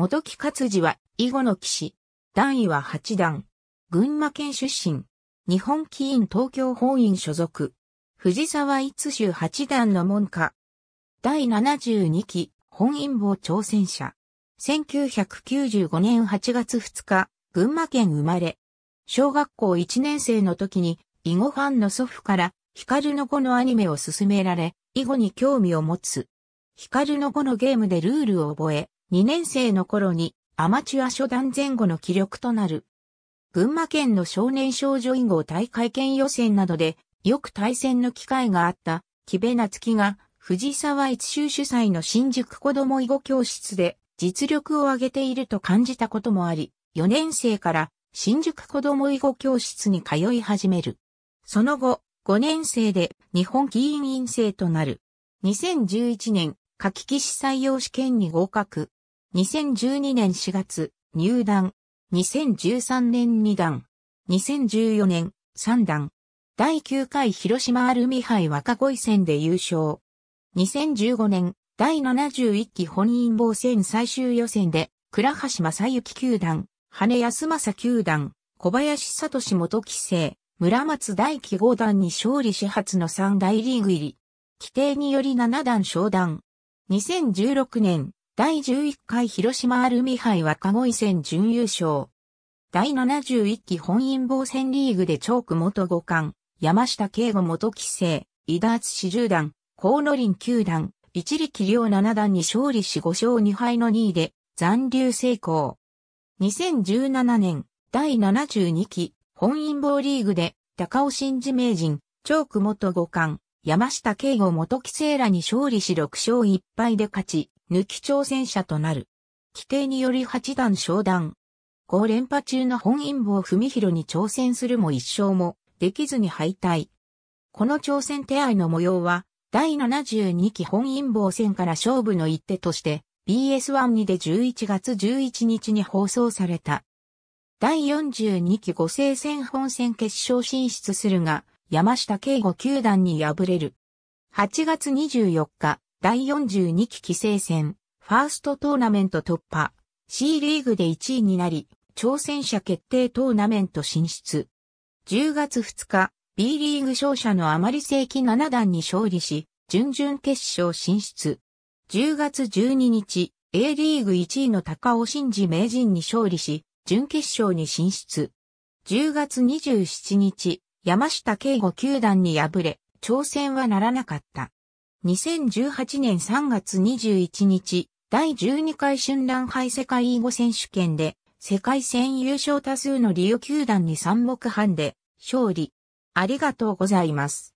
元木勝治は囲碁の騎士。段位は八段。群馬県出身。日本棋院東京本院所属。藤沢一州八段の門下。第72期本因坊挑戦者。1995年8月2日、群馬県生まれ。小学校1年生の時に、囲碁ファンの祖父から、光の碁のアニメを勧められ、囲碁に興味を持つ。光の碁のゲームでルールを覚え、2年生の頃にアマチュア初段前後の気力となる。群馬県の少年少女囲碁大会見予選などでよく対戦の機会があった木部夏樹が藤沢一周主催の新宿子供囲碁教室で実力を上げていると感じたこともあり、4年生から新宿子供囲碁教室に通い始める。その後、5年生で日本議員院生となる。2011年、夏季棋士採用試験に合格。2012年4月、入団。2013年2段。2014年3段。第9回広島アルミ杯若恋戦で優勝。2015年、第71期本因坊戦最終予選で、倉橋正幸球団、羽安政球団、小林聡元規制、村松大輝五段に勝利始発の3大リーグ入り。規定により7段昇段。2016年、第11回広島アルミ杯籠井戦準優勝。第71期本因坊戦リーグでチョーク元五冠、山下慶吾元棋聖、伊田厚十段、河野林九段、一力両七段に勝利し5勝2敗の2位で残留成功。2017年第72期本因坊リーグで高尾新次名人、チョーク元五冠、山下慶吾元棋聖らに勝利し6勝1敗で勝ち、抜き挑戦者となる。規定により八段昇段。5連覇中の本因坊文弘に挑戦するも一勝もできずに敗退。この挑戦手合の模様は、第72期本因坊戦から勝負の一手として、b s 1にで11月11日に放送された。第42期五星戦本戦決勝進出するが、山下敬吾球団に敗れる。8月24日、第42期規制戦、ファーストトーナメント突破、C リーグで1位になり、挑戦者決定トーナメント進出。10月2日、B リーグ勝者のあまり正規7段に勝利し、準々決勝進出。10月12日、A リーグ1位の高尾真治名人に勝利し、準決勝に進出。10月27日、山下慶吾9段に敗れ、挑戦はならなかった。2018年3月21日、第12回春蘭杯世界囲碁選手権で、世界戦優勝多数のリオ球団に三目半で、勝利。ありがとうございます。